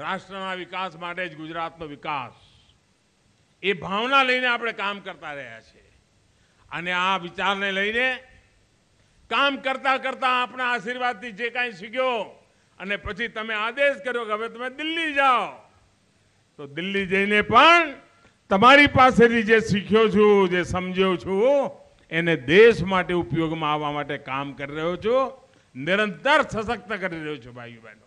રાષ્ટ્રના વિકાસ માટે જ ગુજરાતનો વિકાસ એ ભાવના લઈને આપણે કામ કરતા રહ્યા છે અને આ વિચારને લઈને કામ કરતા કરતા આપણા આશીર્વાદથી જે કાંઈ શીખ્યો અને પછી તમે આદેશ કર્યો કે હવે તમે દિલ્હી જાઓ તો દિલ્હી જઈને પણ તમારી પાસેથી જે શીખ્યો છું જે સમજ્યો છું એને દેશ માટે ઉપયોગમાં આવવા માટે કામ કરી રહ્યો છું નિરંતર સશક્ત કરી રહ્યો છું ભાઈઓ બહેનો